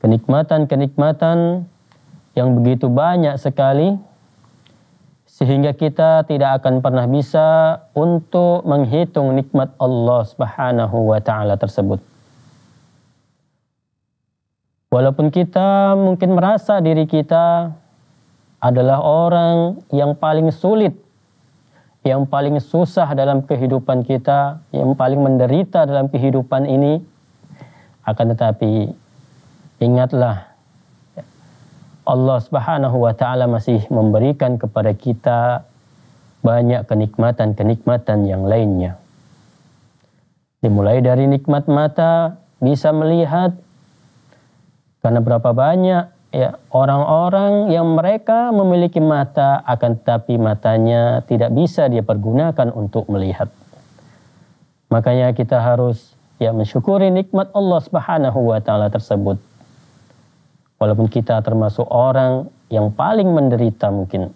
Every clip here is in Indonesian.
kenikmatan-kenikmatan yang begitu banyak sekali sehingga kita tidak akan pernah bisa untuk menghitung nikmat Allah Subhanahu wa taala tersebut. Walaupun kita mungkin merasa diri kita adalah orang yang paling sulit, yang paling susah dalam kehidupan kita, yang paling menderita dalam kehidupan ini, akan tetapi Ingatlah Allah Subhanahu wa taala masih memberikan kepada kita banyak kenikmatan-kenikmatan yang lainnya. Dimulai dari nikmat mata bisa melihat karena berapa banyak ya orang-orang yang mereka memiliki mata akan tetapi matanya tidak bisa dia pergunakan untuk melihat. Makanya kita harus ya mensyukuri nikmat Allah Subhanahu wa taala tersebut walaupun kita termasuk orang yang paling menderita mungkin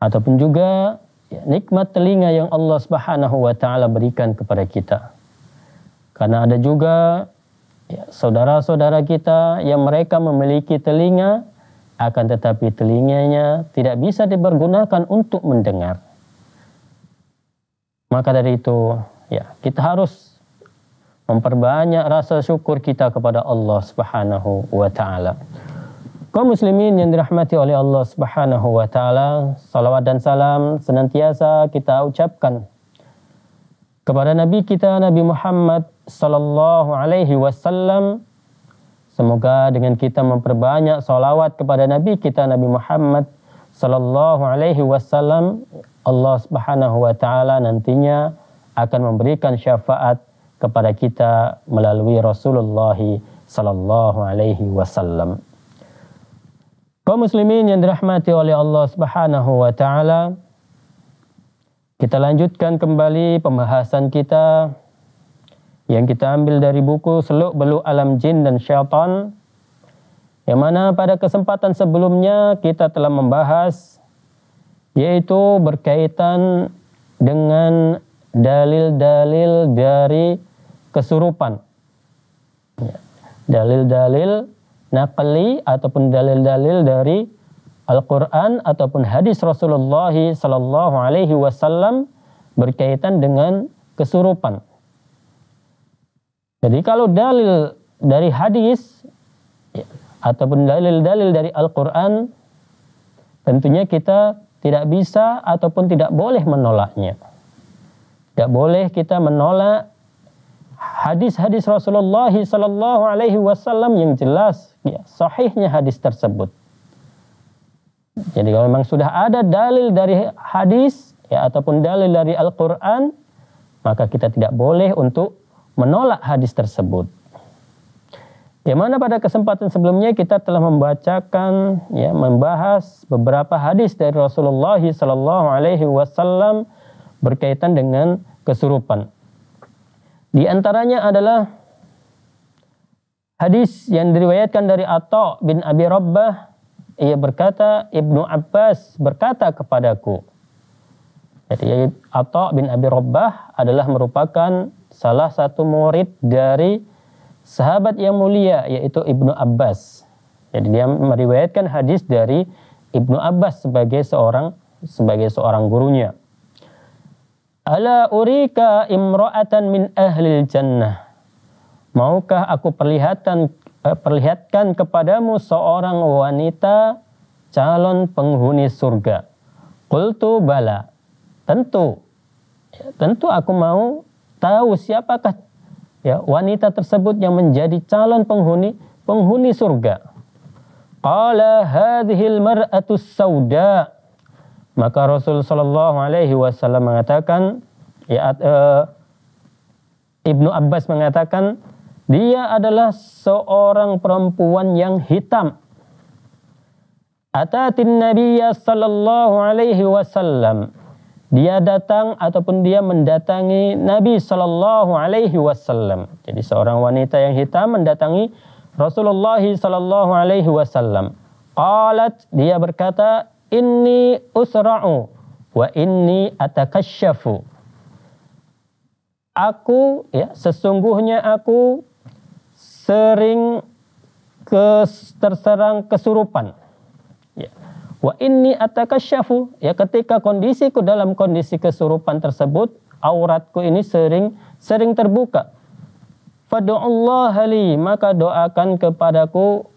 ataupun juga ya, nikmat telinga yang Allah Subhanahu wa taala berikan kepada kita karena ada juga ya, saudara-saudara kita yang mereka memiliki telinga akan tetapi telinganya tidak bisa dipergunakan untuk mendengar maka dari itu ya kita harus memperbanyak rasa syukur kita kepada Allah Subhanahu wa taala. Kaum muslimin yang dirahmati oleh Allah Subhanahu wa taala, salawat dan salam senantiasa kita ucapkan kepada nabi kita Nabi Muhammad sallallahu alaihi wasallam. Semoga dengan kita memperbanyak salawat kepada nabi kita Nabi Muhammad sallallahu alaihi wasallam, Allah Subhanahu wa taala nantinya akan memberikan syafaat kepada kita melalui Rasulullah sallallahu alaihi wasallam. Kaum muslimin yang dirahmati oleh Allah Subhanahu wa taala, kita lanjutkan kembali pembahasan kita yang kita ambil dari buku Seluk Beluk Alam Jin dan Syaitan yang mana pada kesempatan sebelumnya kita telah membahas yaitu berkaitan dengan dalil-dalil dari kesurupan. Ya. Dalil-dalil naqli ataupun dalil-dalil dari Al-Quran ataupun hadis Rasulullah SAW berkaitan dengan kesurupan. Jadi kalau dalil dari hadis ya, ataupun dalil-dalil dari Al-Quran, tentunya kita tidak bisa ataupun tidak boleh menolaknya. Tidak boleh kita menolak hadis-hadis Rasulullah Sallallahu Alaihi Wasallam yang jelas ya, sahihnya hadis tersebut. Jadi kalau memang sudah ada dalil dari hadis ya ataupun dalil dari Al-Quran, maka kita tidak boleh untuk menolak hadis tersebut. Yang mana pada kesempatan sebelumnya kita telah membacakan ya membahas beberapa hadis dari Rasulullah Sallallahu Alaihi Wasallam berkaitan dengan kesurupan di antaranya adalah hadis yang diriwayatkan dari Atta bin Abi Rabbah. Ia berkata, Ibnu Abbas berkata kepadaku. Jadi ya, Atta bin Abi Rabbah adalah merupakan salah satu murid dari sahabat yang mulia yaitu Ibnu Abbas. Jadi dia meriwayatkan hadis dari Ibnu Abbas sebagai seorang sebagai seorang gurunya. Ala urika imra'atan min ahlil jannah. Maukah aku perlihatan eh, perlihatkan kepadamu seorang wanita calon penghuni surga? Qultu bala. Tentu. Ya, tentu aku mau tahu siapakah ya wanita tersebut yang menjadi calon penghuni penghuni surga. Qala hadhil mar'atu sauda. Maka Rasul Shallallahu Alaihi Wasallam mengatakan, ya uh, Ibnu Abbas mengatakan dia adalah seorang perempuan yang hitam. Atatin Nabiya Sallallahu Alaihi Wasallam. Dia datang ataupun dia mendatangi Nabi Sallallahu Alaihi Wasallam. Jadi seorang wanita yang hitam mendatangi Rasulullah Sallallahu Alaihi Wasallam. Qalat dia berkata, inni usra'u wa inni atakasyafu. Aku ya sesungguhnya aku sering ke, terserang kesurupan. Ya. Wa inni atakasyafu. Ya ketika kondisiku dalam kondisi kesurupan tersebut, auratku ini sering sering terbuka. Fadu'allah li, maka doakan kepadaku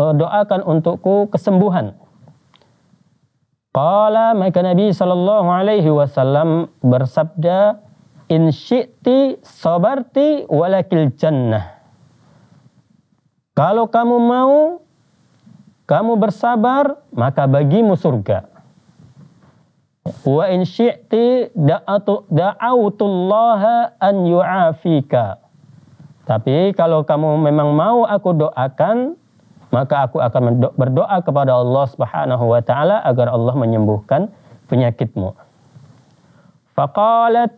eh, doakan untukku kesembuhan. Qala maka Nabi sallallahu alaihi wasallam bersabda in syi'ti sabarti walakil jannah. Kalau kamu mau kamu bersabar maka bagimu surga. Wa in syi'ti da'atu da'autullaha an yu'afika. Tapi kalau kamu memang mau aku doakan, maka aku akan berdoa kepada Allah Subhanahu wa taala agar Allah menyembuhkan penyakitmu. Faqalat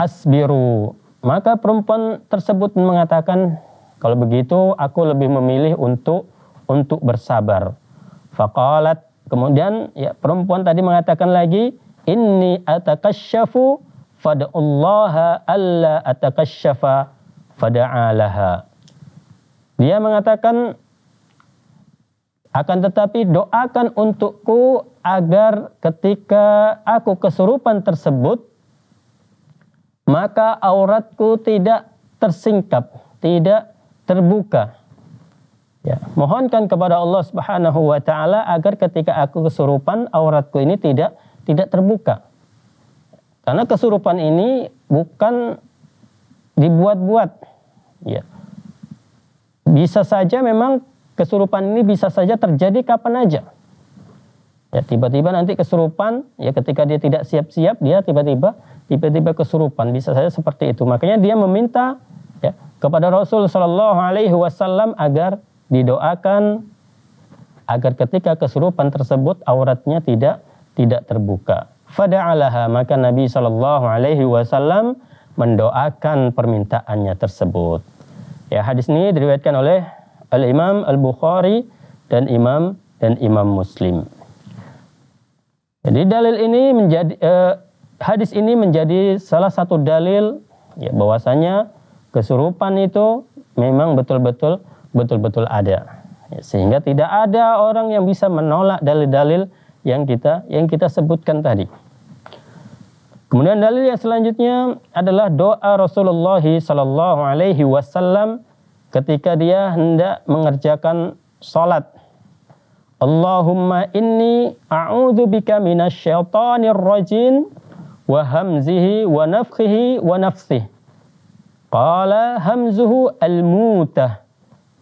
asbiru. Maka perempuan tersebut mengatakan, kalau begitu aku lebih memilih untuk untuk bersabar. Faqalat kemudian ya perempuan tadi mengatakan lagi, inni atakasyafu fad'allaha alla atakasyafa fada'alaha. Dia mengatakan akan tetapi doakan untukku agar ketika aku kesurupan tersebut, maka auratku tidak tersingkap, tidak terbuka. Ya, mohonkan kepada Allah Subhanahu wa taala agar ketika aku kesurupan auratku ini tidak tidak terbuka. Karena kesurupan ini bukan dibuat-buat. Ya. Bisa saja memang kesurupan ini bisa saja terjadi kapan aja. Ya, tiba-tiba nanti kesurupan, ya ketika dia tidak siap-siap, dia tiba-tiba tiba-tiba kesurupan, bisa saja seperti itu. Makanya dia meminta ya, kepada Rasul Shallallahu alaihi wasallam agar didoakan agar ketika kesurupan tersebut auratnya tidak tidak terbuka. Fada'alaha maka Nabi Shallallahu alaihi wasallam mendoakan permintaannya tersebut. Ya, hadis ini diriwayatkan oleh Al-Imam Al-Bukhari dan Imam dan Imam Muslim. Jadi dalil ini menjadi eh, hadis ini menjadi salah satu dalil ya bahwasanya kesurupan itu memang betul-betul betul-betul ada. Ya, sehingga tidak ada orang yang bisa menolak dalil-dalil yang kita yang kita sebutkan tadi. Kemudian dalil yang selanjutnya adalah doa Rasulullah Sallallahu Alaihi Wasallam ketika dia hendak mengerjakan salat. Allahumma inni a'udzu bika minasyaitonir rajim wa hamzihi wa nafthihi wa nafsihi. Qala hamzuhu al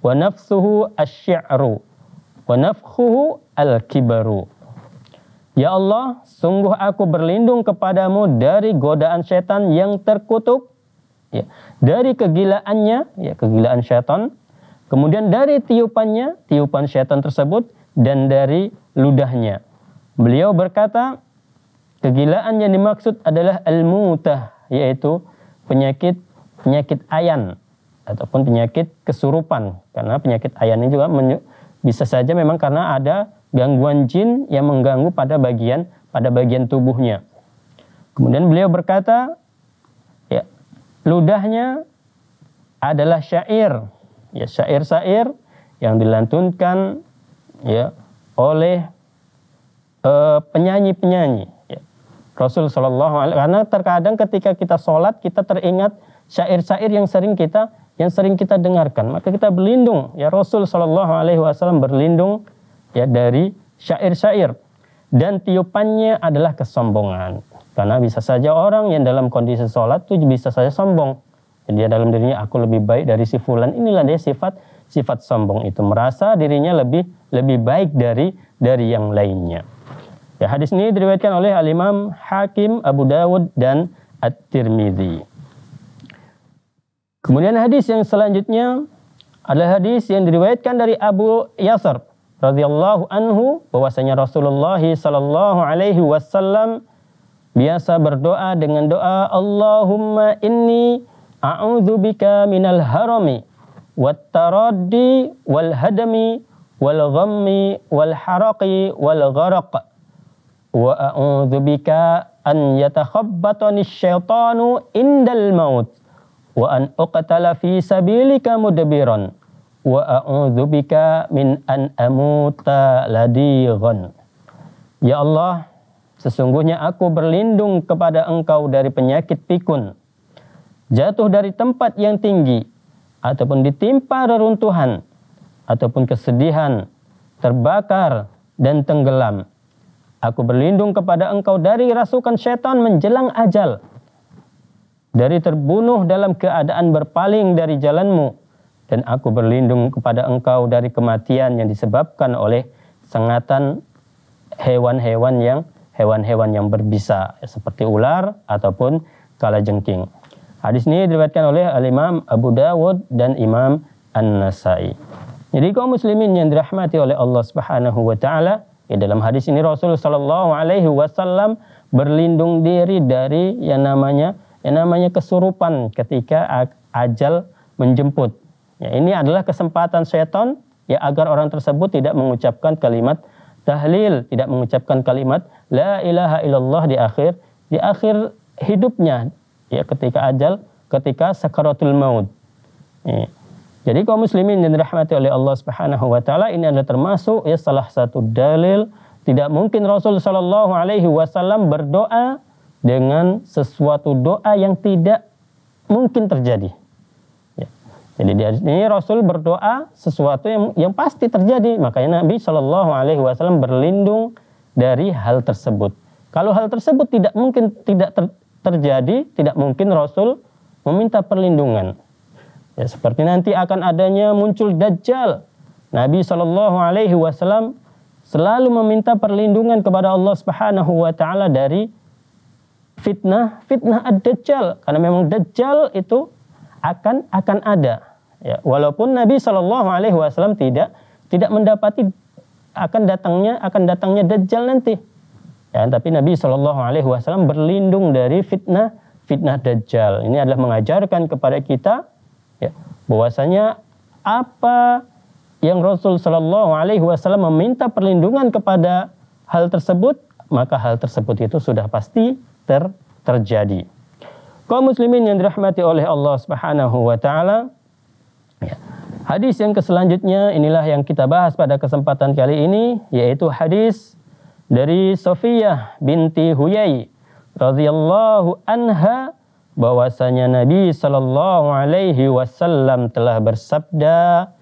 wa nafsuhu asy'ru wa nafkhuhu alkibaru Ya Allah, sungguh aku berlindung kepadamu dari godaan setan yang terkutuk ya dari kegilaannya ya kegilaan syaitan kemudian dari tiupannya tiupan syaitan tersebut dan dari ludahnya beliau berkata kegilaan yang dimaksud adalah al-mutah yaitu penyakit penyakit ayan ataupun penyakit kesurupan karena penyakit ayan ini juga bisa saja memang karena ada gangguan jin yang mengganggu pada bagian pada bagian tubuhnya. Kemudian beliau berkata Ludahnya adalah syair, ya syair-syair yang dilantunkan ya oleh eh, penyanyi-penyanyi. Uh, ya. Rasul Shallallahu Alaihi karena terkadang ketika kita sholat kita teringat syair-syair yang sering kita yang sering kita dengarkan maka kita berlindung ya Rasul Shallallahu Alaihi Wasallam berlindung ya dari syair-syair dan tiupannya adalah kesombongan karena bisa saja orang yang dalam kondisi sholat itu bisa saja sombong. Jadi dalam dirinya aku lebih baik dari si fulan. Inilah dia sifat sifat sombong itu merasa dirinya lebih lebih baik dari dari yang lainnya. Ya, hadis ini diriwayatkan oleh Al Imam Hakim, Abu Dawud dan At-Tirmidzi. Kemudian hadis yang selanjutnya adalah hadis yang diriwayatkan dari Abu Yasar radhiyallahu anhu bahwasanya Rasulullah sallallahu alaihi wasallam biasa berdoa dengan doa Allahumma inni a'udzubika minal harami wat taraddi wal hadami wal ghammi wal haraqi wal gharaq wa a'udzubika an yatakhabbatani syaitanu indal maut wa an uqtala fi sabilika mudbiran wa a'udzubika min an amuta ladighan ya Allah Sesungguhnya aku berlindung kepada engkau dari penyakit pikun. Jatuh dari tempat yang tinggi, ataupun ditimpa reruntuhan, ataupun kesedihan, terbakar, dan tenggelam. Aku berlindung kepada engkau dari rasukan setan menjelang ajal. Dari terbunuh dalam keadaan berpaling dari jalanmu. Dan aku berlindung kepada engkau dari kematian yang disebabkan oleh sengatan hewan-hewan yang hewan-hewan yang berbisa seperti ular ataupun kalajengking. Hadis ini diriwayatkan oleh Al-Imam Abu Dawud dan Imam An-Nasai. Jadi kaum muslimin yang dirahmati oleh Allah Subhanahu wa taala, ya dalam hadis ini Rasul sallallahu alaihi wasallam berlindung diri dari yang namanya yang namanya kesurupan ketika ajal menjemput. Ya, ini adalah kesempatan setan ya agar orang tersebut tidak mengucapkan kalimat tahlil, tidak mengucapkan kalimat la ilaha illallah di akhir di akhir hidupnya ya ketika ajal ketika sakaratul maut ya. jadi kaum muslimin yang dirahmati oleh Allah Subhanahu wa taala ini adalah termasuk ya salah satu dalil tidak mungkin Rasul Shallallahu alaihi wasallam berdoa dengan sesuatu doa yang tidak mungkin terjadi ya. jadi di ini Rasul berdoa sesuatu yang yang pasti terjadi makanya Nabi Shallallahu alaihi wasallam berlindung dari hal tersebut. Kalau hal tersebut tidak mungkin tidak ter, terjadi, tidak mungkin Rasul meminta perlindungan. Ya, seperti nanti akan adanya muncul dajjal. Nabi Shallallahu alaihi wasallam selalu meminta perlindungan kepada Allah Subhanahu wa taala dari fitnah, fitnah ad-dajjal karena memang dajjal itu akan akan ada. Ya, walaupun Nabi Shallallahu alaihi wasallam tidak tidak mendapati akan datangnya akan datangnya dajjal nanti. Ya, tapi Nabi Shallallahu Alaihi Wasallam berlindung dari fitnah fitnah dajjal. Ini adalah mengajarkan kepada kita ya, bahwasanya apa yang Rasul Shallallahu Alaihi Wasallam meminta perlindungan kepada hal tersebut, maka hal tersebut itu sudah pasti ter terjadi. Kaum muslimin yang dirahmati oleh Allah Subhanahu wa taala, ya, Hadis yang keselanjutnya inilah yang kita bahas pada kesempatan kali ini yaitu hadis dari Sofiyah binti Huyai radhiyallahu anha bahwasanya Nabi sallallahu alaihi wasallam telah bersabda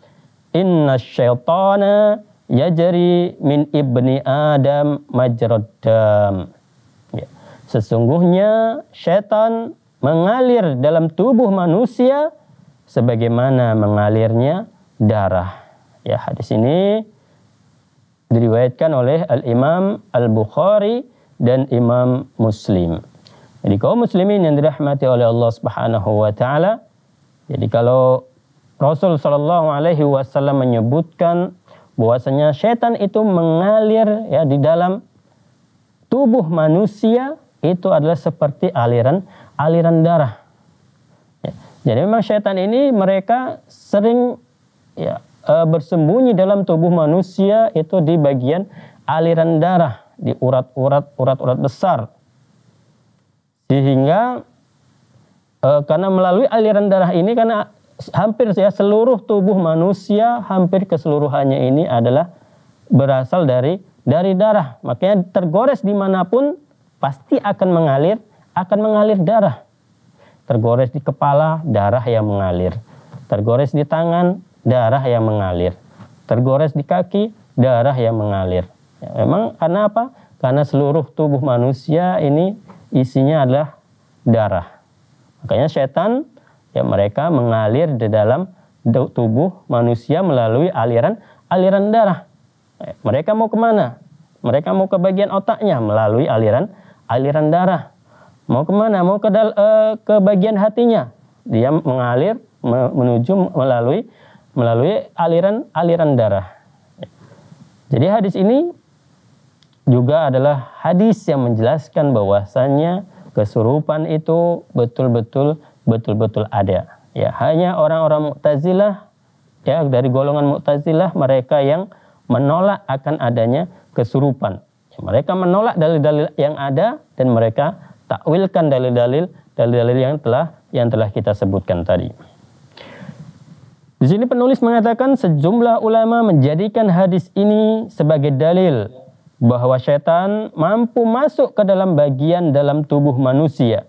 inna syaitana yajri min ibni Adam majraddam. ya. sesungguhnya setan mengalir dalam tubuh manusia sebagaimana mengalirnya darah. Ya, hadis ini diriwayatkan oleh Al-Imam Al-Bukhari dan Imam Muslim. Jadi kaum muslimin yang dirahmati oleh Allah Subhanahu wa taala. Jadi kalau Rasul Shallallahu alaihi wasallam menyebutkan bahwasanya setan itu mengalir ya di dalam tubuh manusia itu adalah seperti aliran aliran darah. Jadi memang syaitan ini mereka sering ya, eh, bersembunyi dalam tubuh manusia itu di bagian aliran darah, di urat-urat urat-urat besar. Sehingga e, karena melalui aliran darah ini karena hampir ya seluruh tubuh manusia hampir keseluruhannya ini adalah berasal dari dari darah. Makanya tergores dimanapun pasti akan mengalir akan mengalir darah tergores di kepala, darah yang mengalir. Tergores di tangan, darah yang mengalir. Tergores di kaki, darah yang mengalir. Ya, memang karena apa? Karena seluruh tubuh manusia ini isinya adalah darah. Makanya setan ya mereka mengalir di dalam tubuh manusia melalui aliran aliran darah. Eh, mereka mau kemana? Mereka mau ke bagian otaknya melalui aliran aliran darah. Mau kemana? Mau ke, dal, uh, ke bagian hatinya. Dia mengalir menuju melalui melalui aliran aliran darah. Jadi hadis ini juga adalah hadis yang menjelaskan bahwasannya kesurupan itu betul-betul betul-betul ada. Ya, hanya orang-orang Mu'tazilah ya dari golongan Mu'tazilah mereka yang menolak akan adanya kesurupan. mereka menolak dalil-dalil yang ada dan mereka takwilkan dalil-dalil dalil-dalil yang telah yang telah kita sebutkan tadi. Di sini penulis mengatakan sejumlah ulama menjadikan hadis ini sebagai dalil bahwa setan mampu masuk ke dalam bagian dalam tubuh manusia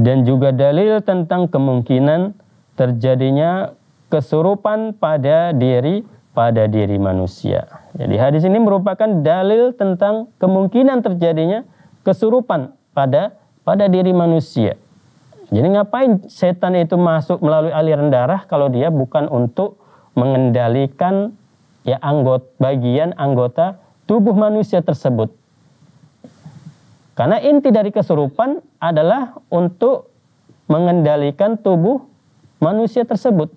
dan juga dalil tentang kemungkinan terjadinya kesurupan pada diri pada diri manusia. Jadi hadis ini merupakan dalil tentang kemungkinan terjadinya kesurupan pada pada diri manusia. Jadi ngapain setan itu masuk melalui aliran darah kalau dia bukan untuk mengendalikan ya anggota bagian anggota tubuh manusia tersebut. Karena inti dari kesurupan adalah untuk mengendalikan tubuh manusia tersebut.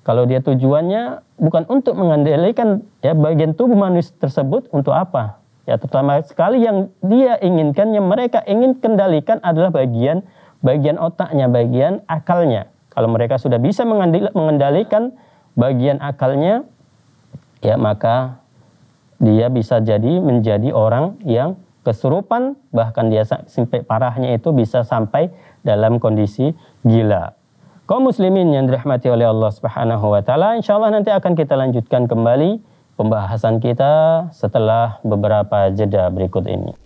Kalau dia tujuannya bukan untuk mengendalikan ya bagian tubuh manusia tersebut untuk apa? Ya, terutama sekali yang dia inginkan, yang mereka ingin kendalikan adalah bagian bagian otaknya, bagian akalnya. Kalau mereka sudah bisa mengendalikan bagian akalnya, ya maka dia bisa jadi menjadi orang yang kesurupan, bahkan dia sampai parahnya itu bisa sampai dalam kondisi gila. Kaum muslimin yang dirahmati oleh Allah Subhanahu wa taala, Allah nanti akan kita lanjutkan kembali pembahasan kita setelah beberapa jeda berikut ini.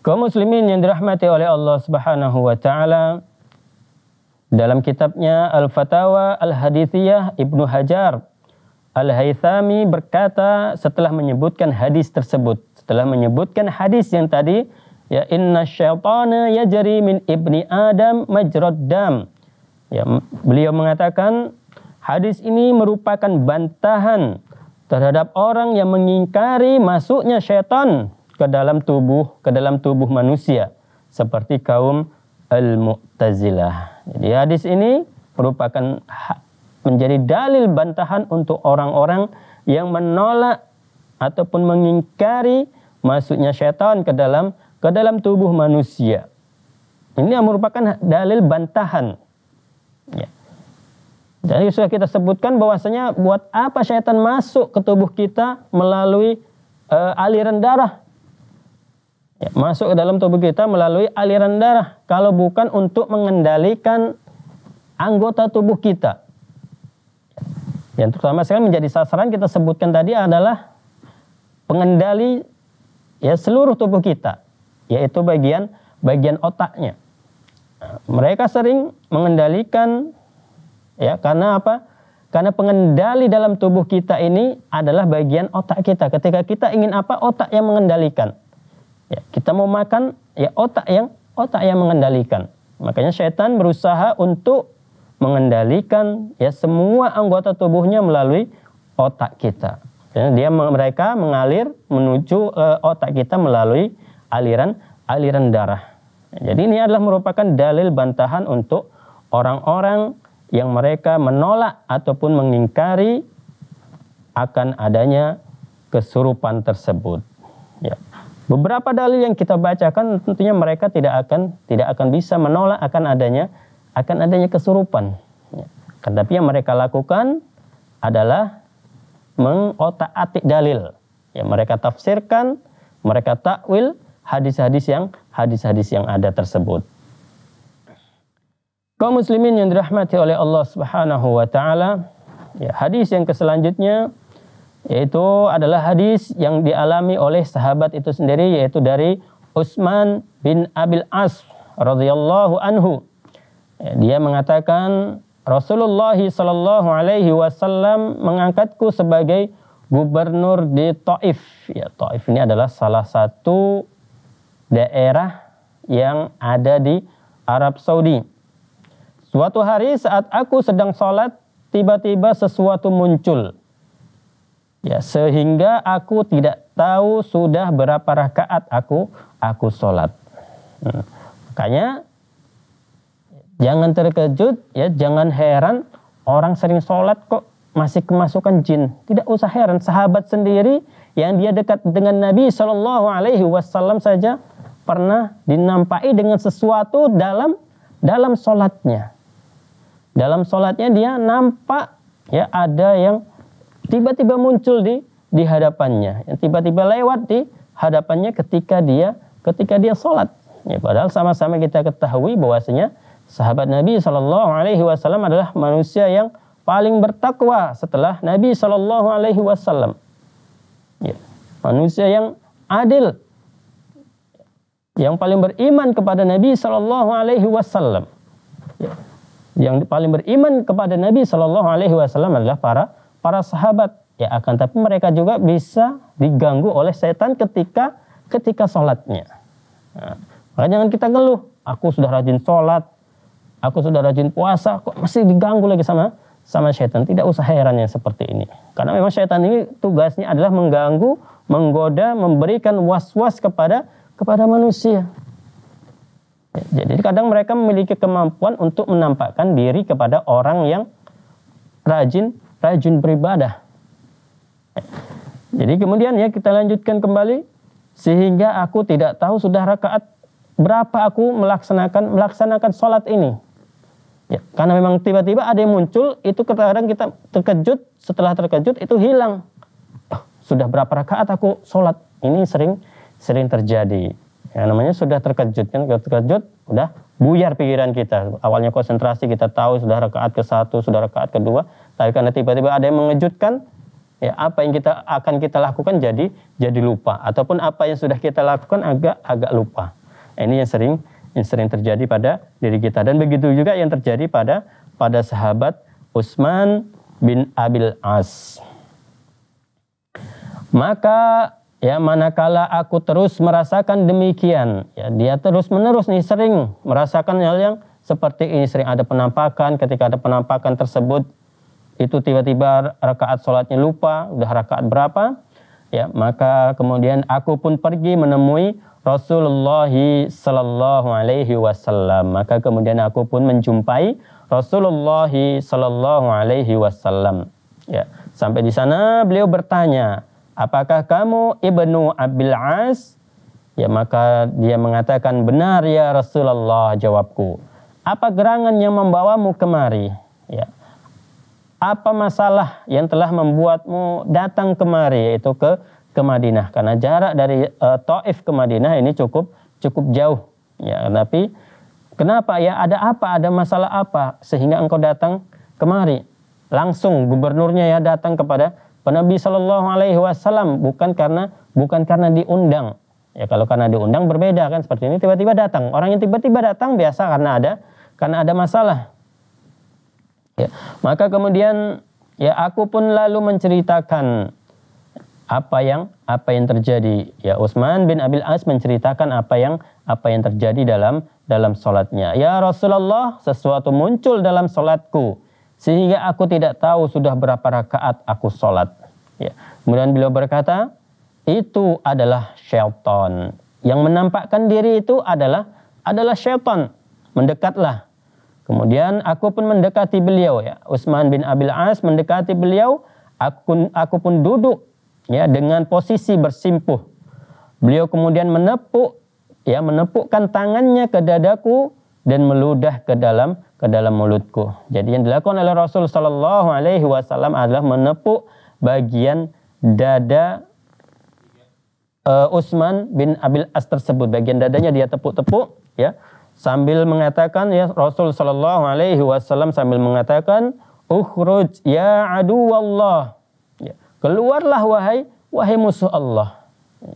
Kaum muslimin yang dirahmati oleh Allah Subhanahu wa taala dalam kitabnya Al-Fatawa Al-Hadithiyah Ibnu Hajar Al-Haythami berkata setelah menyebutkan hadis tersebut, setelah menyebutkan hadis yang tadi, ya inna syaitana yajri min ibni Adam majrad Ya, beliau mengatakan hadis ini merupakan bantahan terhadap orang yang mengingkari masuknya syaitan ke dalam tubuh ke dalam tubuh manusia seperti kaum al-Mu'tazilah. Jadi hadis ini merupakan menjadi dalil bantahan untuk orang-orang yang menolak ataupun mengingkari masuknya setan ke dalam ke dalam tubuh manusia. Ini yang merupakan dalil bantahan. Ya. Jadi sudah kita sebutkan bahwasanya buat apa setan masuk ke tubuh kita melalui e, aliran darah? Ya, masuk ke dalam tubuh kita melalui aliran darah kalau bukan untuk mengendalikan anggota tubuh kita. Yang terutama sekali menjadi sasaran kita sebutkan tadi adalah pengendali ya seluruh tubuh kita, yaitu bagian bagian otaknya. Mereka sering mengendalikan ya karena apa? Karena pengendali dalam tubuh kita ini adalah bagian otak kita. Ketika kita ingin apa, otak yang mengendalikan. Ya, kita mau makan, ya otak yang otak yang mengendalikan. Makanya setan berusaha untuk mengendalikan ya semua anggota tubuhnya melalui otak kita. Ya, dia mereka mengalir menuju e, otak kita melalui aliran aliran darah. Jadi ini adalah merupakan dalil bantahan untuk orang-orang yang mereka menolak ataupun mengingkari akan adanya kesurupan tersebut. Ya. Beberapa dalil yang kita bacakan tentunya mereka tidak akan tidak akan bisa menolak akan adanya akan adanya kesurupan. Ya. Tetapi yang mereka lakukan adalah mengotak-atik dalil. Ya, mereka tafsirkan, mereka takwil hadis-hadis yang hadis-hadis yang ada tersebut. Kaum muslimin yang dirahmati oleh Allah Subhanahu wa taala, ya, hadis yang keselanjutnya yaitu adalah hadis yang dialami oleh sahabat itu sendiri yaitu dari Utsman bin Abil As radhiyallahu anhu dia mengatakan Rasulullah Shallallahu Alaihi Wasallam mengangkatku sebagai gubernur di Taif. Ya, Taif ini adalah salah satu daerah yang ada di Arab Saudi. Suatu hari saat aku sedang sholat, tiba-tiba sesuatu muncul. Ya, sehingga aku tidak tahu sudah berapa rakaat aku aku sholat. Hmm. Makanya Jangan terkejut, ya jangan heran orang sering sholat kok masih kemasukan jin. Tidak usah heran, sahabat sendiri yang dia dekat dengan Nabi Shallallahu Alaihi Wasallam saja pernah dinampai dengan sesuatu dalam dalam sholatnya. Dalam sholatnya dia nampak ya ada yang tiba-tiba muncul di di hadapannya, yang tiba-tiba lewat di hadapannya ketika dia ketika dia sholat. Ya, padahal sama-sama kita ketahui bahwasanya Sahabat Nabi Shallallahu Alaihi Wasallam adalah manusia yang paling bertakwa setelah Nabi Shallallahu Alaihi Wasallam. Ya. Manusia yang adil, yang paling beriman kepada Nabi Shallallahu Alaihi Wasallam. Ya. Yang paling beriman kepada Nabi Shallallahu Alaihi Wasallam adalah para para sahabat. Ya akan tapi mereka juga bisa diganggu oleh setan ketika ketika sholatnya. Nah, maka jangan kita ngeluh. Aku sudah rajin sholat, Aku sudah rajin puasa kok masih diganggu lagi sama sama setan. Tidak usah heran yang seperti ini. Karena memang setan ini tugasnya adalah mengganggu, menggoda, memberikan was-was kepada kepada manusia. Ya, jadi kadang mereka memiliki kemampuan untuk menampakkan diri kepada orang yang rajin rajin beribadah. Ya. Jadi kemudian ya kita lanjutkan kembali sehingga aku tidak tahu sudah rakaat berapa aku melaksanakan melaksanakan sholat ini Ya, karena memang tiba-tiba ada yang muncul, itu kadang kita terkejut, setelah terkejut itu hilang. Oh, sudah berapa rakaat aku sholat? Ini sering sering terjadi. Ya, namanya sudah terkejut kan, terkejut udah buyar pikiran kita. Awalnya konsentrasi kita tahu sudah rakaat ke satu, sudah rakaat kedua, tapi karena tiba-tiba ada yang mengejutkan, ya apa yang kita akan kita lakukan jadi jadi lupa ataupun apa yang sudah kita lakukan agak agak lupa. Ini yang sering yang sering terjadi pada diri kita dan begitu juga yang terjadi pada pada sahabat Utsman bin Abil As. Maka ya manakala aku terus merasakan demikian, ya dia terus menerus nih sering merasakan hal yang seperti ini sering ada penampakan, ketika ada penampakan tersebut itu tiba-tiba rakaat sholatnya lupa, udah rakaat berapa, ya maka kemudian aku pun pergi menemui Rasulullah sallallahu alaihi wasallam. Maka kemudian aku pun menjumpai Rasulullah sallallahu alaihi wasallam. Ya, sampai di sana beliau bertanya, "Apakah kamu Ibnu Abil As?" Ya, maka dia mengatakan, "Benar ya Rasulullah," jawabku. "Apa gerangan yang membawamu kemari?" Ya. Apa masalah yang telah membuatmu datang kemari yaitu ke ke Madinah karena jarak dari e, Taif ke Madinah ini cukup cukup jauh ya tapi kenapa ya ada apa ada masalah apa sehingga engkau datang kemari langsung gubernurnya ya datang kepada Nabi Shallallahu Alaihi Wasallam bukan karena bukan karena diundang ya kalau karena diundang berbeda kan seperti ini tiba-tiba datang orang yang tiba-tiba datang biasa karena ada karena ada masalah ya maka kemudian ya aku pun lalu menceritakan apa yang apa yang terjadi. Ya Utsman bin Abil As menceritakan apa yang apa yang terjadi dalam dalam salatnya. Ya Rasulullah, sesuatu muncul dalam salatku sehingga aku tidak tahu sudah berapa rakaat aku salat. Ya. Kemudian beliau berkata, itu adalah syaitan. Yang menampakkan diri itu adalah adalah syaitan. Mendekatlah. Kemudian aku pun mendekati beliau ya. Utsman bin Abil As mendekati beliau. Aku, aku pun duduk ya dengan posisi bersimpuh. Beliau kemudian menepuk ya menepukkan tangannya ke dadaku dan meludah ke dalam ke dalam mulutku. Jadi yang dilakukan oleh Rasul Shallallahu Alaihi Wasallam adalah menepuk bagian dada uh, Utsman bin Abil As tersebut. Bagian dadanya dia tepuk-tepuk ya sambil mengatakan ya Rasul Shallallahu Alaihi Wasallam sambil mengatakan ukhruj ya adu Allah keluarlah wahai wahai musuh Allah.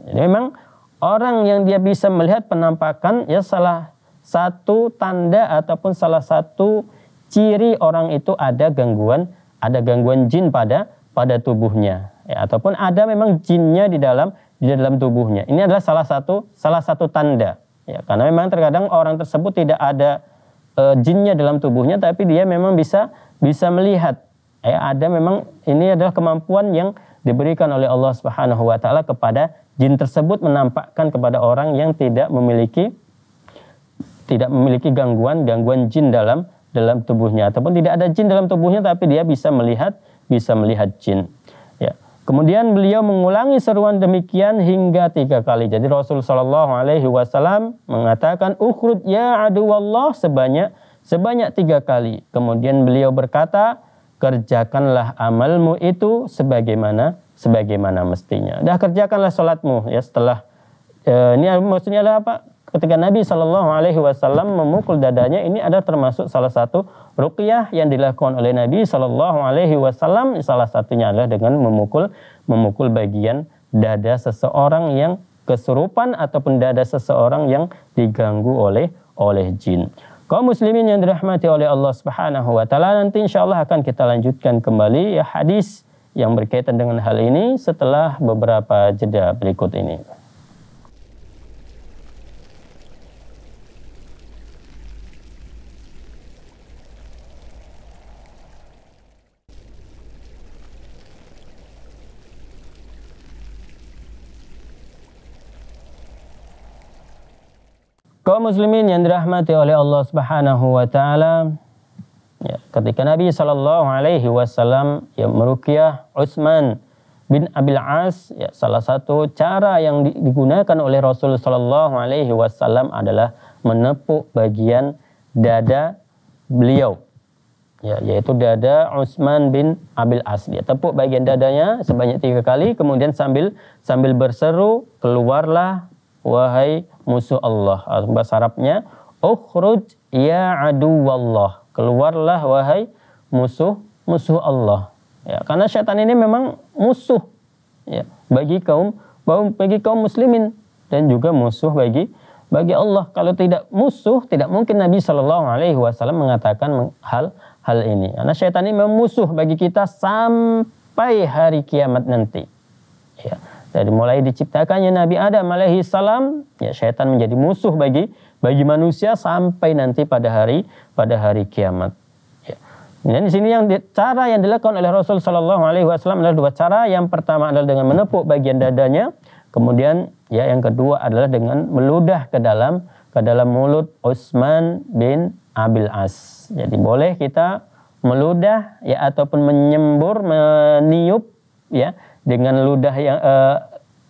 Jadi memang orang yang dia bisa melihat penampakan ya salah satu tanda ataupun salah satu ciri orang itu ada gangguan ada gangguan jin pada pada tubuhnya ya, ataupun ada memang jinnya di dalam di dalam tubuhnya. Ini adalah salah satu salah satu tanda ya karena memang terkadang orang tersebut tidak ada e, jinnya dalam tubuhnya tapi dia memang bisa bisa melihat ya, ada memang ini adalah kemampuan yang diberikan oleh Allah Subhanahu wa taala kepada jin tersebut menampakkan kepada orang yang tidak memiliki tidak memiliki gangguan-gangguan jin dalam dalam tubuhnya ataupun tidak ada jin dalam tubuhnya tapi dia bisa melihat bisa melihat jin. Ya. Kemudian beliau mengulangi seruan demikian hingga tiga kali. Jadi Rasul Shallallahu Alaihi Wasallam mengatakan "Ukhrud ya aduwallah sebanyak sebanyak tiga kali. Kemudian beliau berkata, kerjakanlah amalmu itu sebagaimana sebagaimana mestinya. Dah kerjakanlah sholatmu ya setelah e, ini maksudnya adalah apa? Ketika Nabi Shallallahu Alaihi Wasallam memukul dadanya ini ada termasuk salah satu ruqyah yang dilakukan oleh Nabi Shallallahu Alaihi Wasallam salah satunya adalah dengan memukul memukul bagian dada seseorang yang kesurupan ataupun dada seseorang yang diganggu oleh oleh jin. Kaum muslimin yang dirahmati oleh Allah Subhanahu wa taala nanti insyaallah akan kita lanjutkan kembali ya hadis yang berkaitan dengan hal ini setelah beberapa jeda berikut ini. Kaum muslimin yang dirahmati oleh Allah Subhanahu wa taala, ya, ketika Nabi sallallahu alaihi wasallam ya meruqyah Utsman bin Abil As, ya salah satu cara yang digunakan oleh Rasul Sallallahu alaihi wasallam adalah menepuk bagian dada beliau. Ya, yaitu dada Utsman bin Abil As. Dia tepuk bagian dadanya sebanyak tiga kali, kemudian sambil sambil berseru, keluarlah wahai musuh Allah. Ah, bahasa Arabnya, Ukhruj ya aduwallah. Keluarlah wahai musuh, musuh Allah. Ya, karena syaitan ini memang musuh ya, bagi kaum bagi kaum muslimin dan juga musuh bagi bagi Allah. Kalau tidak musuh, tidak mungkin Nabi Shallallahu Alaihi Wasallam mengatakan hal hal ini. Karena syaitan ini memang musuh bagi kita sampai hari kiamat nanti. Ya. Dari mulai diciptakannya Nabi Adam alaihi salam, ya syaitan menjadi musuh bagi bagi manusia sampai nanti pada hari pada hari kiamat. Ya. Dan di sini yang di, cara yang dilakukan oleh Rasul Shallallahu Alaihi Wasallam adalah dua cara. Yang pertama adalah dengan menepuk bagian dadanya, kemudian ya yang kedua adalah dengan meludah ke dalam ke dalam mulut Utsman bin Abil As. Jadi boleh kita meludah ya ataupun menyembur meniup ya dengan ludah yang uh,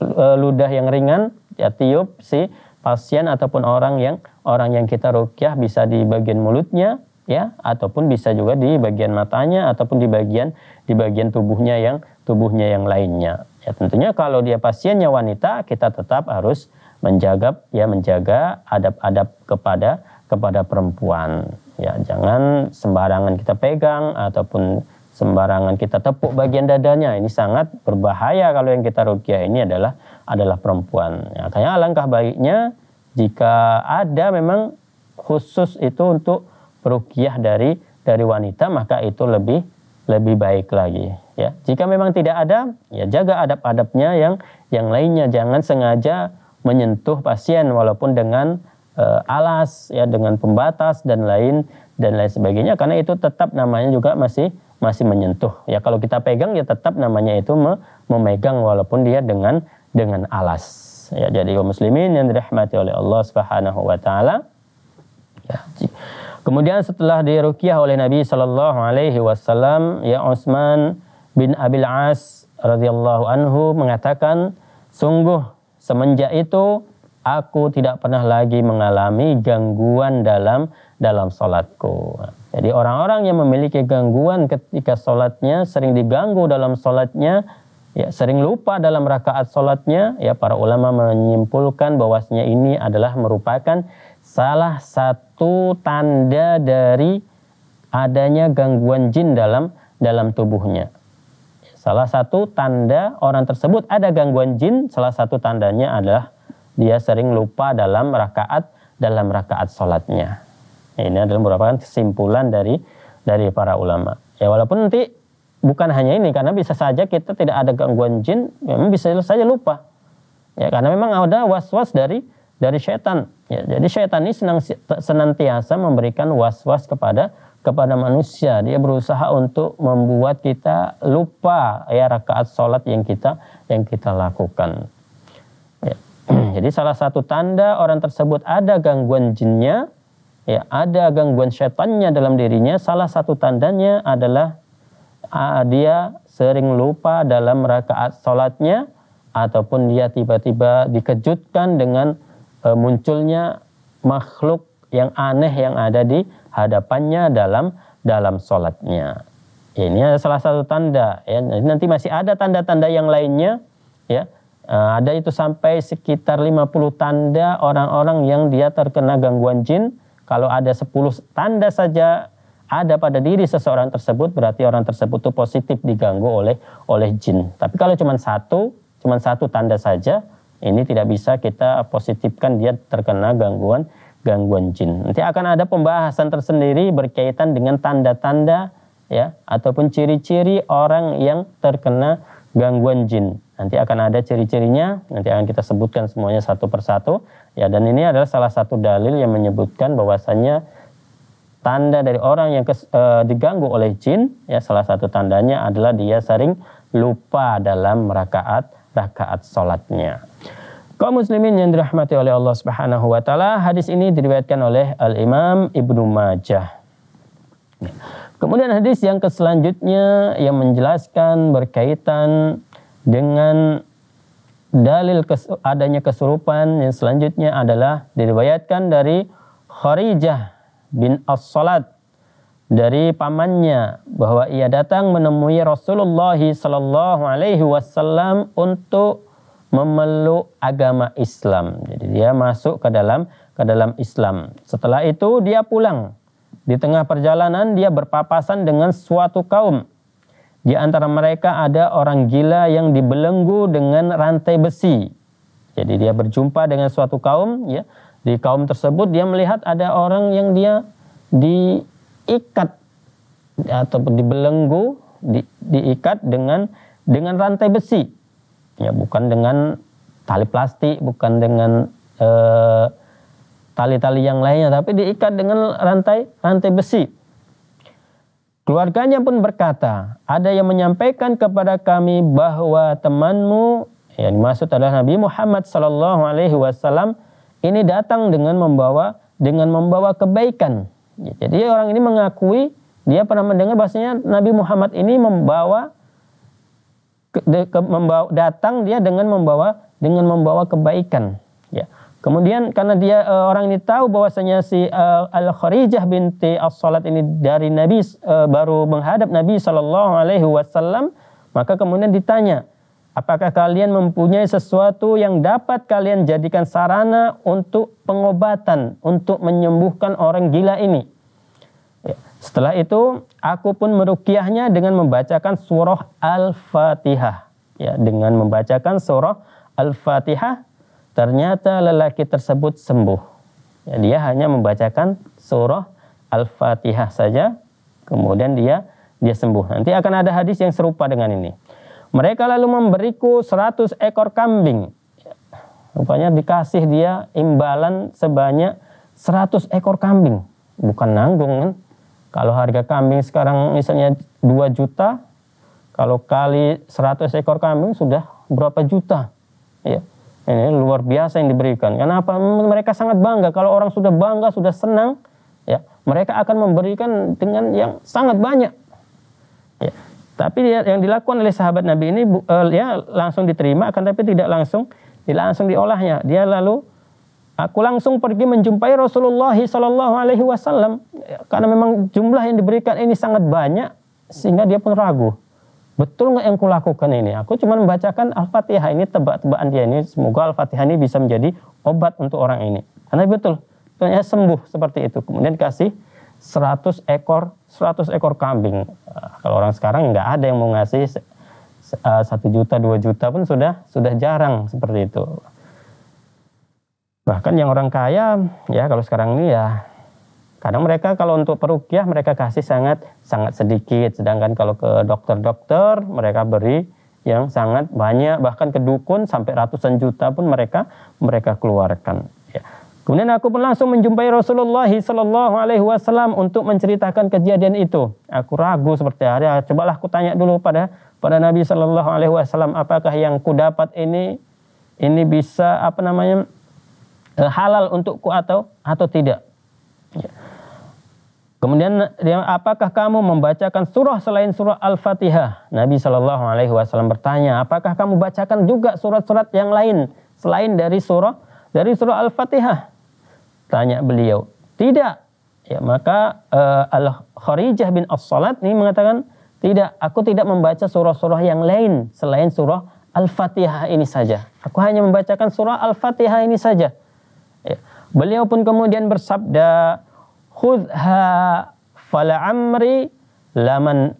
uh, ludah yang ringan ya tiup si pasien ataupun orang yang orang yang kita rukyah bisa di bagian mulutnya ya ataupun bisa juga di bagian matanya ataupun di bagian di bagian tubuhnya yang tubuhnya yang lainnya ya tentunya kalau dia pasiennya wanita kita tetap harus menjaga ya menjaga adab-adab kepada kepada perempuan ya jangan sembarangan kita pegang ataupun sembarangan kita tepuk bagian dadanya ini sangat berbahaya kalau yang kita rukia ini adalah adalah perempuan. Ya, makanya alangkah baiknya jika ada memang khusus itu untuk rukiah dari dari wanita maka itu lebih lebih baik lagi ya. Jika memang tidak ada ya jaga adab-adabnya yang yang lainnya jangan sengaja menyentuh pasien walaupun dengan e, alas ya dengan pembatas dan lain dan lain sebagainya karena itu tetap namanya juga masih masih menyentuh. Ya kalau kita pegang ya tetap namanya itu memegang walaupun dia dengan dengan alas. Ya jadi kaum muslimin yang dirahmati oleh Allah Subhanahu wa taala. Ya. Kemudian setelah diruqyah oleh Nabi Shallallahu alaihi wasallam, ya Utsman bin Abil As radhiyallahu anhu mengatakan, "Sungguh semenjak itu aku tidak pernah lagi mengalami gangguan dalam dalam salatku." Jadi orang-orang yang memiliki gangguan ketika sholatnya, sering diganggu dalam sholatnya, ya sering lupa dalam rakaat sholatnya, ya para ulama menyimpulkan bahwasanya ini adalah merupakan salah satu tanda dari adanya gangguan jin dalam dalam tubuhnya. Salah satu tanda orang tersebut ada gangguan jin, salah satu tandanya adalah dia sering lupa dalam rakaat dalam rakaat sholatnya ini adalah merupakan kesimpulan dari dari para ulama. Ya walaupun nanti bukan hanya ini karena bisa saja kita tidak ada gangguan jin, ya, memang bisa saja lupa. Ya karena memang ada was-was dari dari setan. Ya, jadi setan ini senang, senantiasa memberikan was-was kepada kepada manusia. Dia berusaha untuk membuat kita lupa ya rakaat sholat yang kita yang kita lakukan. Ya. Jadi salah satu tanda orang tersebut ada gangguan jinnya ya ada gangguan setannya dalam dirinya salah satu tandanya adalah uh, dia sering lupa dalam rakaat sholatnya ataupun dia tiba-tiba dikejutkan dengan uh, munculnya makhluk yang aneh yang ada di hadapannya dalam dalam sholatnya ya, ini adalah salah satu tanda ya nanti masih ada tanda-tanda yang lainnya ya uh, ada itu sampai sekitar 50 tanda orang-orang yang dia terkena gangguan jin kalau ada 10 tanda saja ada pada diri seseorang tersebut berarti orang tersebut itu positif diganggu oleh oleh jin. Tapi kalau cuma satu, cuma satu tanda saja, ini tidak bisa kita positifkan dia terkena gangguan gangguan jin. Nanti akan ada pembahasan tersendiri berkaitan dengan tanda-tanda ya ataupun ciri-ciri orang yang terkena gangguan jin. Nanti akan ada ciri-cirinya, nanti akan kita sebutkan semuanya satu persatu. Ya, dan ini adalah salah satu dalil yang menyebutkan bahwasannya tanda dari orang yang kes, e, diganggu oleh jin, ya salah satu tandanya adalah dia sering lupa dalam rakaat rakaat sholatnya. Kaum muslimin yang dirahmati oleh Allah Subhanahu wa taala, hadis ini diriwayatkan oleh Al Imam Ibnu Majah. Ya. Kemudian hadis yang keselanjutnya yang menjelaskan berkaitan dengan dalil adanya kesurupan yang selanjutnya adalah diriwayatkan dari Kharijah bin As-Salat dari pamannya bahwa ia datang menemui Rasulullah Sallallahu Alaihi Wasallam untuk memeluk agama Islam. Jadi dia masuk ke dalam ke dalam Islam. Setelah itu dia pulang. Di tengah perjalanan dia berpapasan dengan suatu kaum di antara mereka ada orang gila yang dibelenggu dengan rantai besi. Jadi dia berjumpa dengan suatu kaum, ya. Di kaum tersebut dia melihat ada orang yang dia diikat atau dibelenggu, di, diikat dengan dengan rantai besi. Ya, bukan dengan tali plastik, bukan dengan tali eh, tali-tali yang lainnya, tapi diikat dengan rantai rantai besi. Keluarganya pun berkata, ada yang menyampaikan kepada kami bahwa temanmu yang dimaksud adalah Nabi Muhammad Sallallahu Alaihi Wasallam ini datang dengan membawa dengan membawa kebaikan. Jadi orang ini mengakui dia pernah mendengar bahasanya Nabi Muhammad ini membawa ke, ke, membawa datang dia dengan membawa dengan membawa kebaikan. Kemudian karena dia uh, orang ini tahu bahwasanya si uh, eh, Al Kharijah binti As-Salat ini dari Nabi uh, baru menghadap Nabi Shallallahu alaihi wasallam, maka kemudian ditanya, "Apakah kalian mempunyai sesuatu yang dapat kalian jadikan sarana untuk pengobatan, untuk menyembuhkan orang gila ini?" Ya. Setelah itu, aku pun merukiahnya dengan membacakan surah Al-Fatihah. Ya, dengan membacakan surah Al-Fatihah Ternyata lelaki tersebut sembuh. Ya, dia hanya membacakan surah Al-Fatihah saja, kemudian dia dia sembuh. Nanti akan ada hadis yang serupa dengan ini. Mereka lalu memberiku 100 ekor kambing. Rupanya dikasih dia imbalan sebanyak 100 ekor kambing. Bukan nanggung kan? Kalau harga kambing sekarang misalnya 2 juta, kalau kali 100 ekor kambing sudah berapa juta? Ya. Ini eh, luar biasa yang diberikan. Karena apa? Mereka sangat bangga. Kalau orang sudah bangga, sudah senang, ya mereka akan memberikan dengan yang sangat banyak. Ya. Tapi yang dilakukan oleh sahabat Nabi ini uh, ya langsung diterima, akan tapi tidak langsung, tidak langsung diolahnya. Dia lalu Aku langsung pergi menjumpai Rasulullah Shallallahu Alaihi Wasallam ya, karena memang jumlah yang diberikan ini sangat banyak sehingga dia pun ragu betul nggak yang kulakukan ini? Aku cuma membacakan Al-Fatihah ini tebak-tebakan dia ini. Semoga Al-Fatihah ini bisa menjadi obat untuk orang ini. Karena betul, ternyata sembuh seperti itu. Kemudian kasih 100 ekor 100 ekor kambing. Ah, kalau orang sekarang nggak ada yang mau ngasih ah, satu juta 2 juta pun sudah sudah jarang seperti itu. Bahkan yang orang kaya ya kalau sekarang ini ya karena mereka kalau untuk perukiah mereka kasih sangat sangat sedikit, sedangkan kalau ke dokter-dokter mereka beri yang sangat banyak, bahkan ke dukun sampai ratusan juta pun mereka mereka keluarkan. Ya. Kemudian aku pun langsung menjumpai Rasulullah Shallallahu Alaihi Wasallam untuk menceritakan kejadian itu. Aku ragu seperti hari, cobalah aku tanya dulu pada pada Nabi Shallallahu Alaihi Wasallam, apakah yang ku dapat ini ini bisa apa namanya eh, halal untukku atau atau tidak? Ya. Kemudian apakah kamu membacakan surah selain surah Al-Fatihah? Nabi Shallallahu alaihi wasallam bertanya, apakah kamu bacakan juga surat-surat yang lain selain dari surah dari surah Al-Fatihah? Tanya beliau, "Tidak." Ya, maka uh, Al-Kharijah bin As-Salat ini mengatakan, "Tidak, aku tidak membaca surah-surah yang lain selain surah Al-Fatihah ini saja. Aku hanya membacakan surah Al-Fatihah ini saja." Ya. Beliau pun kemudian bersabda, khudha fala amri laman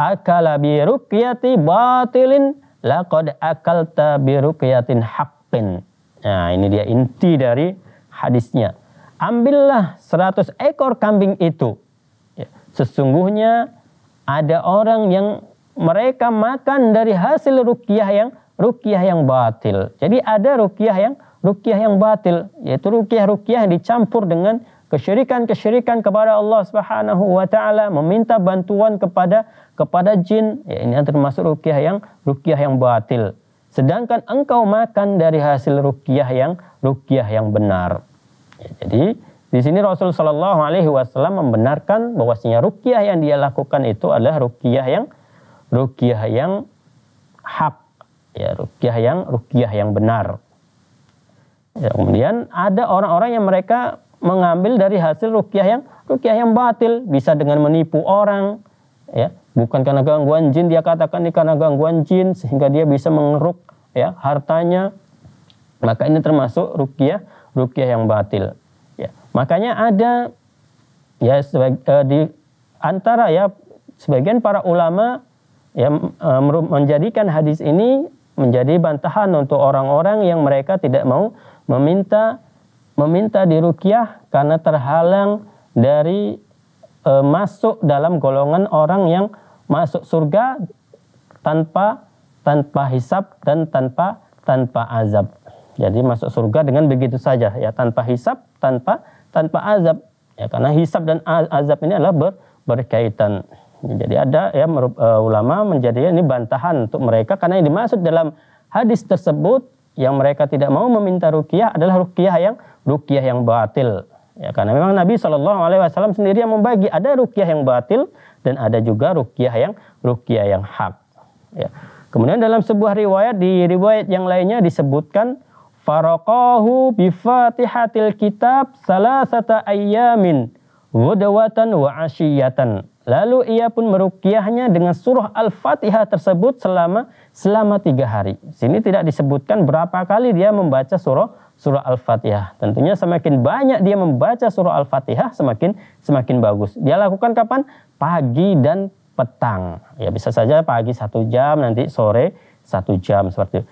akala bi ruqyati batilin laqad akalta bi ruqyatin haqqin. Nah, ini dia inti dari hadisnya. Ambillah 100 ekor kambing itu. Ya, sesungguhnya ada orang yang mereka makan dari hasil rukyah yang rukyah yang batil. Jadi ada rukyah yang rukyah yang batil, yaitu rukyah-rukyah yang dicampur dengan kesyirikan-kesyirikan kepada Allah Subhanahu wa taala, meminta bantuan kepada kepada jin, ya ini termasuk ruqyah yang ruqyah yang batil. Sedangkan engkau makan dari hasil ruqyah yang ruqyah yang benar. Ya, jadi di sini Rasul Shallallahu alaihi wasallam membenarkan bahwasanya ruqyah yang dia lakukan itu adalah ruqyah yang ruqyah yang hak, ya ruqyah yang ruqyah yang benar. Ya, kemudian ada orang-orang yang mereka mengambil dari hasil rukyah yang rukyah yang batil bisa dengan menipu orang ya bukan karena gangguan jin dia katakan ini karena gangguan jin sehingga dia bisa mengeruk ya hartanya maka ini termasuk rukyah rukyah yang batil ya makanya ada ya e, di antara ya sebagian para ulama yang e, menjadikan hadis ini menjadi bantahan untuk orang-orang yang mereka tidak mau meminta meminta dirukyah karena terhalang dari e, masuk dalam golongan orang yang masuk surga tanpa tanpa hisap dan tanpa tanpa azab. Jadi masuk surga dengan begitu saja ya tanpa hisap, tanpa tanpa azab. Ya karena hisap dan azab ini adalah ber, berkaitan. Jadi ada ya e, ulama menjadikan ini bantahan untuk mereka karena yang dimaksud dalam hadis tersebut yang mereka tidak mau meminta rukiah adalah rukiah yang rukiah yang batil. Ya, karena memang Nabi Shallallahu Alaihi Wasallam sendiri yang membagi ada rukiah yang batil dan ada juga rukiah yang rukiah yang hak. Ya. Kemudian dalam sebuah riwayat di riwayat yang lainnya disebutkan Farokahu bivatihatil kitab salasata ayamin ghadawatan wa ashiyatan. Lalu ia pun merukiahnya dengan surah Al-Fatihah tersebut selama selama tiga hari. Sini tidak disebutkan berapa kali dia membaca surah surah Al-Fatihah. Tentunya semakin banyak dia membaca surah Al-Fatihah semakin semakin bagus. Dia lakukan kapan? Pagi dan petang. Ya bisa saja pagi satu jam, nanti sore satu jam seperti itu.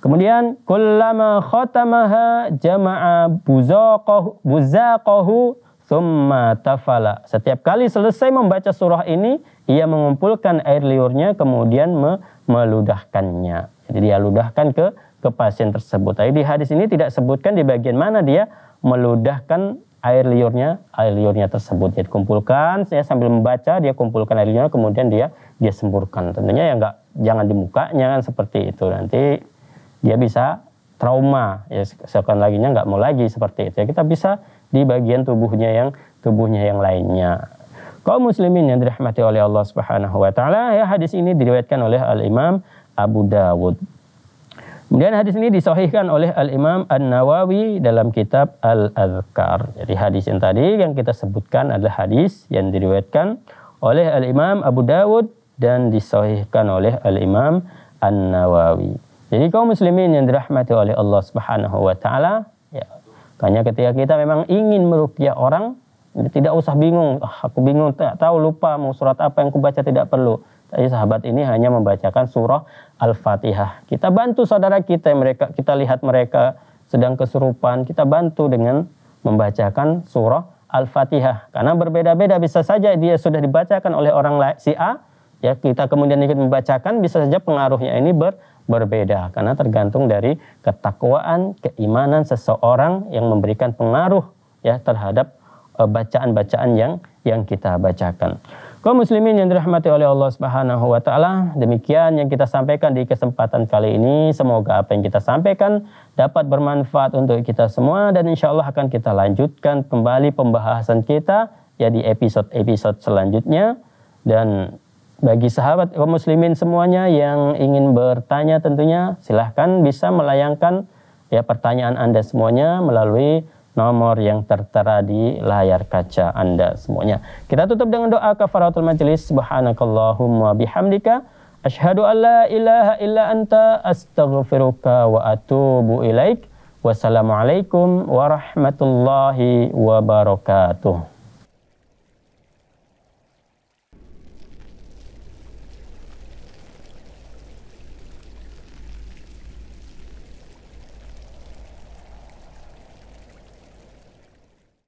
Kemudian kullama khatamaha jama'a buzaqahu buzaqahu Summa tafala. Setiap kali selesai membaca surah ini, ia mengumpulkan air liurnya kemudian me meludahkannya. Jadi dia ludahkan ke ke pasien tersebut. Tapi di hadis ini tidak sebutkan di bagian mana dia meludahkan air liurnya, air liurnya tersebut dia kumpulkan, saya sambil membaca dia kumpulkan air liurnya kemudian dia dia semburkan. Tentunya ya enggak jangan di mukanya kan seperti itu. Nanti dia bisa trauma ya sekali lagi nya nggak mau lagi seperti itu. Ya kita bisa di bagian tubuhnya yang tubuhnya yang lainnya. Kaum muslimin yang dirahmati oleh Allah Subhanahu wa taala, ya hadis ini diriwayatkan oleh Al-Imam Abu Dawud. Kemudian hadis ini disahihkan oleh Al-Imam An-Nawawi dalam kitab Al-Adhkar. Jadi hadis yang tadi yang kita sebutkan adalah hadis yang diriwayatkan oleh Al-Imam Abu Dawud dan disahihkan oleh Al-Imam An-Nawawi. Jadi kaum muslimin yang dirahmati oleh Allah Subhanahu wa taala, Makanya ketika kita memang ingin merukyah orang, tidak usah bingung, ah, aku bingung, tak tahu lupa mau surat apa yang kubaca tidak perlu. Tapi sahabat ini hanya membacakan surah Al-Fatihah. Kita bantu saudara kita mereka, kita lihat mereka sedang kesurupan, kita bantu dengan membacakan surah Al-Fatihah. Karena berbeda-beda bisa saja dia sudah dibacakan oleh orang si A, ya kita kemudian ikut membacakan bisa saja pengaruhnya ini ber berbeda karena tergantung dari ketakwaan, keimanan seseorang yang memberikan pengaruh ya terhadap eh, bacaan-bacaan yang yang kita bacakan. Kaum muslimin yang dirahmati oleh Allah Subhanahu wa taala, demikian yang kita sampaikan di kesempatan kali ini. Semoga apa yang kita sampaikan dapat bermanfaat untuk kita semua dan insyaallah akan kita lanjutkan kembali pembahasan kita ya di episode-episode selanjutnya dan bagi sahabat kaum muslimin semuanya yang ingin bertanya tentunya silahkan bisa melayangkan ya pertanyaan Anda semuanya melalui nomor yang tertera di layar kaca Anda semuanya. Kita tutup dengan doa kafaratul majelis. Subhanakallahumma bihamdika asyhadu alla ilaha illa anta astaghfiruka wa atubu ilaik. Wassalamualaikum warahmatullahi wabarakatuh.